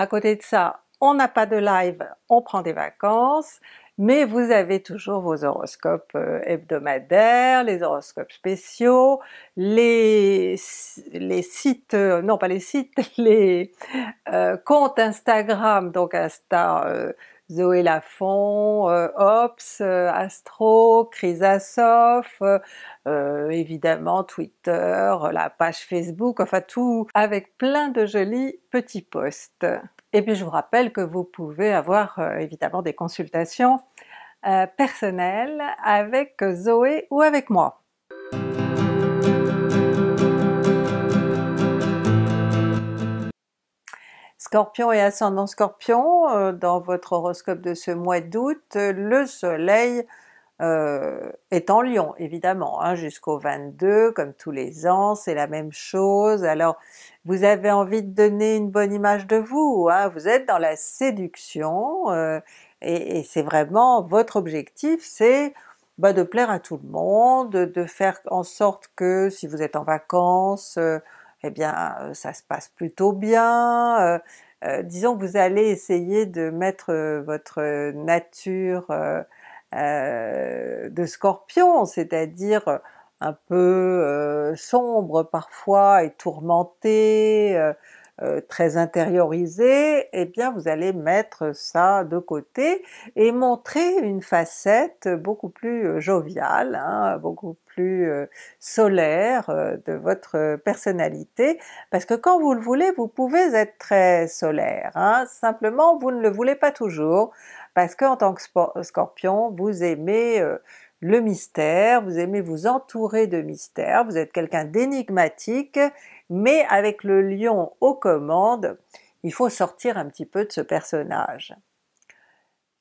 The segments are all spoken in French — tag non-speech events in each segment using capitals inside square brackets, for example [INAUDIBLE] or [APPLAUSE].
À côté de ça, on n'a pas de live, on prend des vacances, mais vous avez toujours vos horoscopes euh, hebdomadaires, les horoscopes spéciaux, les, sites, euh, non pas les sites, [LAUGHS] les euh, comptes Instagram, donc Insta Zoé Lafont, Ops, Astro, Chrysasof, évidemment Twitter, la page Facebook, enfin tout avec plein de jolis petits posts. Et puis je vous rappelle que vous pouvez avoir euh, évidemment des consultations euh, personnelles avec Zoé ou avec moi. Scorpion et ascendant Scorpion, euh, dans votre horoscope de ce mois d'août, le Soleil euh, est en Lyon, évidemment, hein, jusqu'au 22 comme tous les ans, c'est la même chose. Alors vous avez envie de donner une bonne image de vous, hein, vous êtes dans la séduction euh, et, c'est vraiment votre objectif, c'est bah, de plaire à tout le monde, de, faire en sorte que si vous êtes en vacances, euh, eh bien ça se passe plutôt bien, disons que vous allez essayer de mettre votre nature euh, de Scorpion, c'est-à-dire un peu euh, sombre parfois et tourmenté, euh, très intériorisé, eh bien vous allez mettre ça de côté et montrer une facette beaucoup plus joviale, hein, beaucoup plus solaire de votre personnalité, parce que quand vous le voulez, vous pouvez être très solaire, hein. simplement vous ne le voulez pas toujours, parce qu'en tant que euh, scorpion, vous aimez euh, le mystère, vous aimez vous entourer de mystères, vous êtes quelqu'un d'énigmatique, mais avec le lion aux commandes, il faut sortir un petit peu de ce personnage.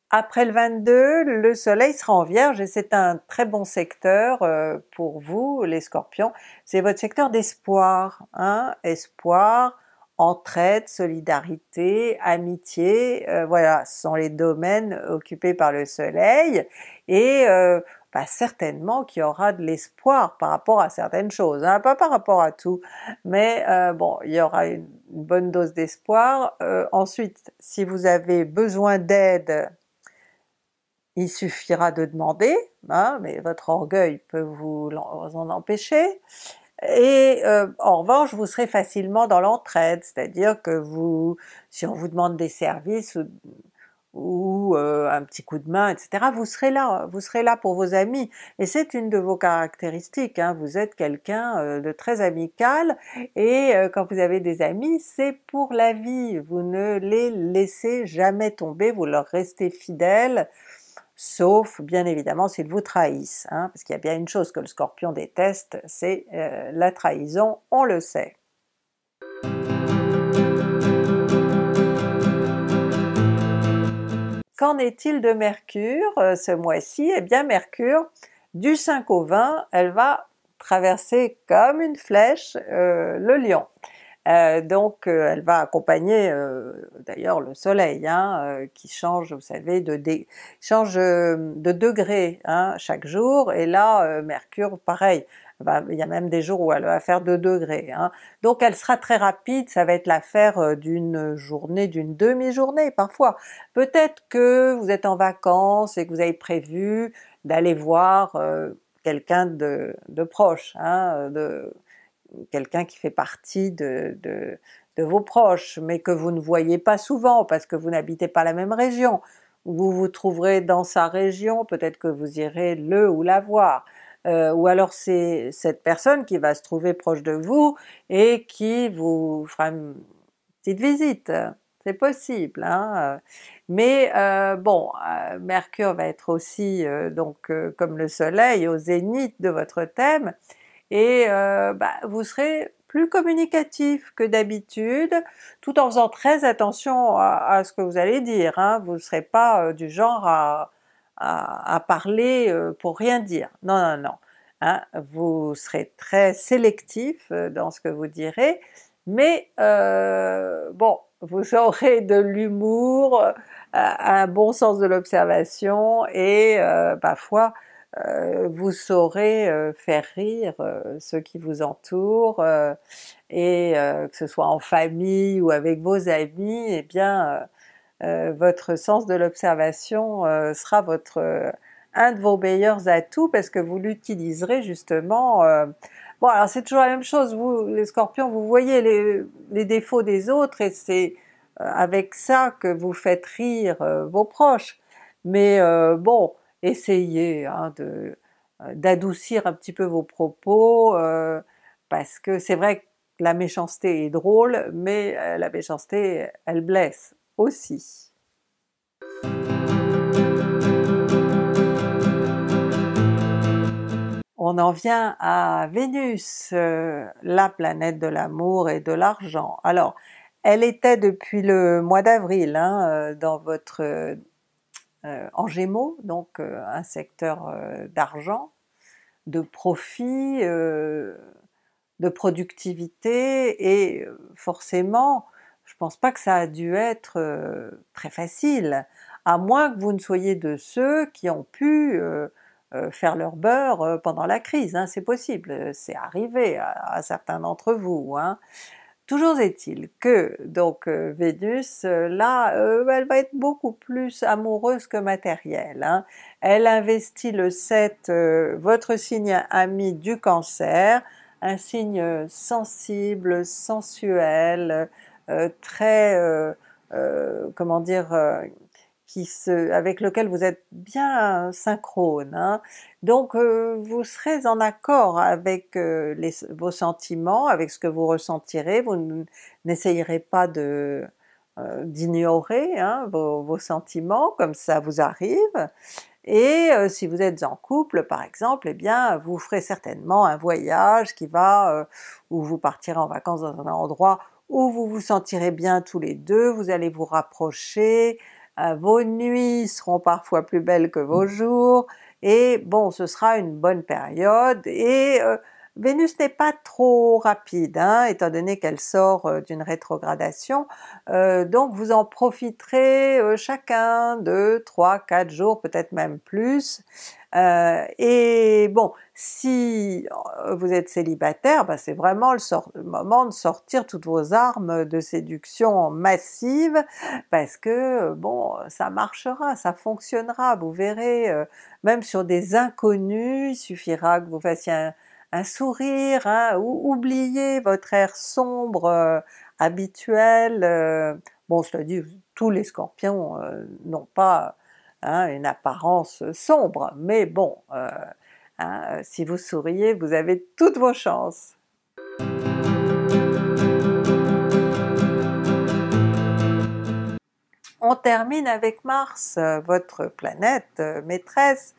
Après le 22, le soleil sera en vierge et c'est un très bon secteur euh, pour vous les scorpions, c'est votre secteur d'espoir, hein, espoir, entraide, solidarité, amitié, euh, voilà, ce sont les domaines occupés par le soleil et euh, bah, certainement qu'il y aura de l'espoir par rapport à certaines choses, hein. pas par rapport à tout, mais euh, bon, il y aura une, bonne dose d'espoir. ensuite, si vous avez besoin d'aide, il suffira de demander, hein, mais votre orgueil peut vous en empêcher. Et euh, en revanche, vous serez facilement dans l'entraide, c'est-à-dire que vous, si on vous demande des services ou, euh, un petit coup de main, etc., vous serez là, vous serez là pour vos amis. Et c'est une de vos caractéristiques, hein. vous êtes quelqu'un euh, de très amical, et quand vous avez des amis, c'est pour la vie, vous ne les laissez jamais tomber, vous leur restez fidèles, sauf bien évidemment s'ils vous trahissent, hein, parce qu'il y a bien une chose que le scorpion déteste, c'est euh, la trahison, on le sait. Qu'en est-il de Mercure euh, ce mois-ci Eh bien Mercure, du 5 au 20, elle va traverser comme une flèche euh, le lion. Euh, donc euh, elle va accompagner euh, d'ailleurs le soleil hein, qui change, vous savez, de, change, de degré hein, chaque jour et là Mercure pareil, il y a même des jours où elle va faire 2 degrés. Hein. Donc elle sera très rapide, ça va être l'affaire d'une journée, d'une demi-journée parfois. Peut-être que vous êtes en vacances et que vous avez prévu d'aller voir quelqu'un de, de, proche, de quelqu'un qui fait partie de, vos proches, mais que vous ne voyez pas souvent parce que vous n'habitez pas la même région. Vous vous trouverez dans sa région, peut-être que vous irez le ou la voir. Euh, ou alors c'est cette personne qui va se trouver proche de vous et qui vous fera une petite visite. C'est possible, hein, euh. mais euh, bon, Mercure va être aussi donc comme le Soleil au zénith de votre thème, et euh, bah, vous serez plus communicatif que d'habitude, tout en faisant très attention à, ce que vous allez dire. Hein. Vous ne serez pas euh, du genre à, parler euh, pour rien dire. Non, non, non. Hein. Vous serez très sélectif dans ce que vous direz, mais bon, vous aurez de l'humour, un bon sens de l'observation et parfois euh, vous saurez euh, faire rire euh, ceux qui vous entourent et que ce soit en famille ou avec vos amis, et eh bien votre sens de l'observation sera votre un de vos meilleurs atouts parce que vous l'utiliserez justement. bon, alors c'est toujours la même chose, vous les Scorpions, vous voyez les, défauts des autres et c'est avec ça que vous faites rire vos proches. Mais bon, essayez hein, de euh, d'adoucir un petit peu vos propos, euh, parce que c'est vrai que la méchanceté est drôle, mais euh, la méchanceté, elle blesse aussi. On en vient à Vénus, la planète de l'amour et de l'argent. Alors, elle était depuis le mois d'avril hein, dans votre euh, en gémeaux, donc euh, un secteur euh, d'argent, de profit, de productivité, et forcément, je ne pense pas que ça a dû être très facile, à moins que vous ne soyez de ceux qui ont pu faire leur beurre pendant la crise, hein, c'est possible, c'est arrivé à, certains d'entre vous. Hein. Toujours est-il que donc euh, Vénus, euh, là, euh, elle va être beaucoup plus amoureuse que matérielle. Hein. Elle investit le 7, votre signe ami du Cancer, un signe sensible, sensuel, très, comment dire, avec lequel vous êtes bien synchrone. Hein. Donc euh, vous serez en accord avec euh, vos sentiments, avec ce que vous ressentirez, vous n'essayerez pas euh, d'ignorer hein, vos, vos, sentiments comme ça vous arrive, et si vous êtes en couple par exemple, eh bien vous ferez certainement un voyage qui va, où vous partirez en vacances dans un endroit où vous vous sentirez bien tous les deux, vous allez vous rapprocher, vos nuits seront parfois plus belles que vos jours, et bon, ce sera une bonne période, et euh, Vénus n'est pas trop rapide, hein, étant donné qu'elle sort euh, d'une rétrogradation, euh, donc vous en profiterez euh, chacun deux, trois, quatre jours, peut-être même plus. et bon, si vous êtes célibataire, ben, c'est vraiment le, le, moment de sortir toutes vos armes de séduction massive, parce que bon, ça marchera, ça fonctionnera, vous verrez, même sur des inconnus, il suffira que vous fassiez un un sourire, ou oubliez votre air sombre euh, habituel. Euh, bon, cela dit, tous les scorpions euh, n'ont pas hein, une apparence sombre, mais bon, hein, si vous souriez, vous avez toutes vos chances. On termine avec Mars, votre planète maîtresse,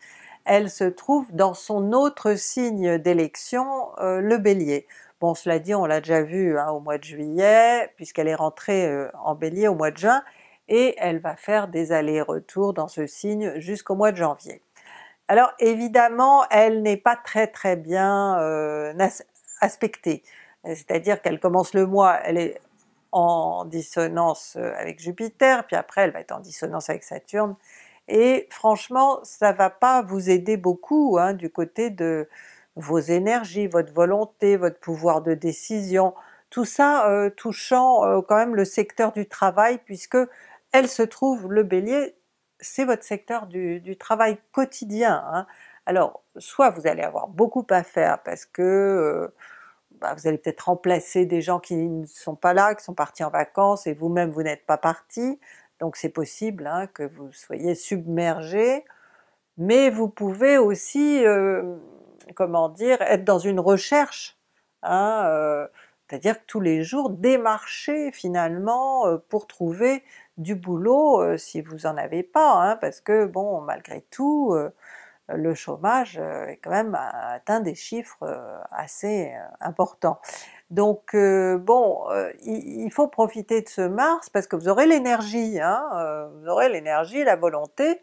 elle se trouve dans son autre signe d'élection, euh, le Bélier. Bon cela dit, on l'a déjà vu hein, au mois de juillet, puisqu'elle est rentrée euh, en Bélier au mois de juin, et elle va faire des allers-retours dans ce signe jusqu'au mois de janvier. Alors évidemment, elle n'est pas très très bien euh, aspectée, c'est-à-dire qu'elle commence le mois, elle est en dissonance avec Jupiter, puis après elle va être en dissonance avec Saturne, et franchement ça ne va pas vous aider beaucoup hein, du côté de vos énergies, votre volonté, votre pouvoir de décision, tout ça euh, touchant euh, quand même le secteur du travail puisque elle se trouve, le Bélier, c'est votre secteur du, travail quotidien. Hein. Alors soit vous allez avoir beaucoup à faire parce que euh, bah, vous allez peut-être remplacer des gens qui ne sont pas là, qui sont partis en vacances et vous-même vous n'êtes pas parti, donc c'est possible hein, que vous soyez submergé, mais vous pouvez aussi, euh, comment dire, être dans une recherche, hein, euh, c'est-à-dire que tous les jours démarcher finalement euh, pour trouver du boulot si vous en avez pas, hein, parce que bon, malgré tout, le chômage est quand même atteint des chiffres assez importants. Donc euh, bon, euh, il, faut profiter de ce Mars parce que vous aurez l'énergie, hein, euh, vous aurez l'énergie, la volonté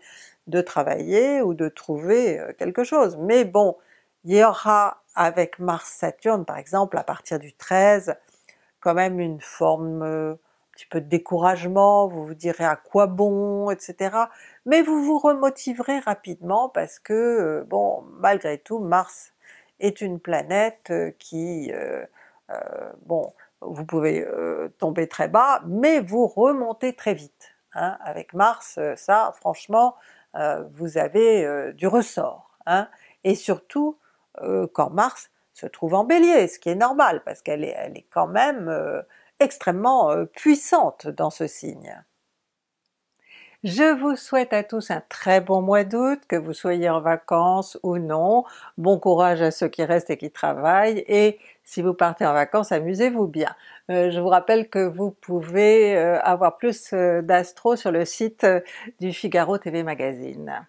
de travailler ou de trouver quelque chose. Mais bon, il y aura avec Mars-Saturne par exemple à partir du 13, quand même une forme un petit peu de découragement, vous vous direz à quoi bon, etc. Mais vous vous remotiverez rapidement parce que bon, malgré tout, Mars est une planète qui euh, bon, vous pouvez euh, tomber très bas, mais vous remontez très vite. Hein. Avec Mars, euh, ça, franchement, vous avez du ressort. Hein. Et surtout, quand Mars se trouve en Bélier, ce qui est normal, parce qu'elle est, est quand même extrêmement puissante dans ce signe. Je vous souhaite à tous un très bon mois d'août, que vous soyez en vacances ou non, bon courage à ceux qui restent et qui travaillent, et si vous partez en vacances, amusez-vous bien. Euh, je vous rappelle que vous pouvez euh, avoir plus euh, d'astro sur le site du Figaro TV Magazine.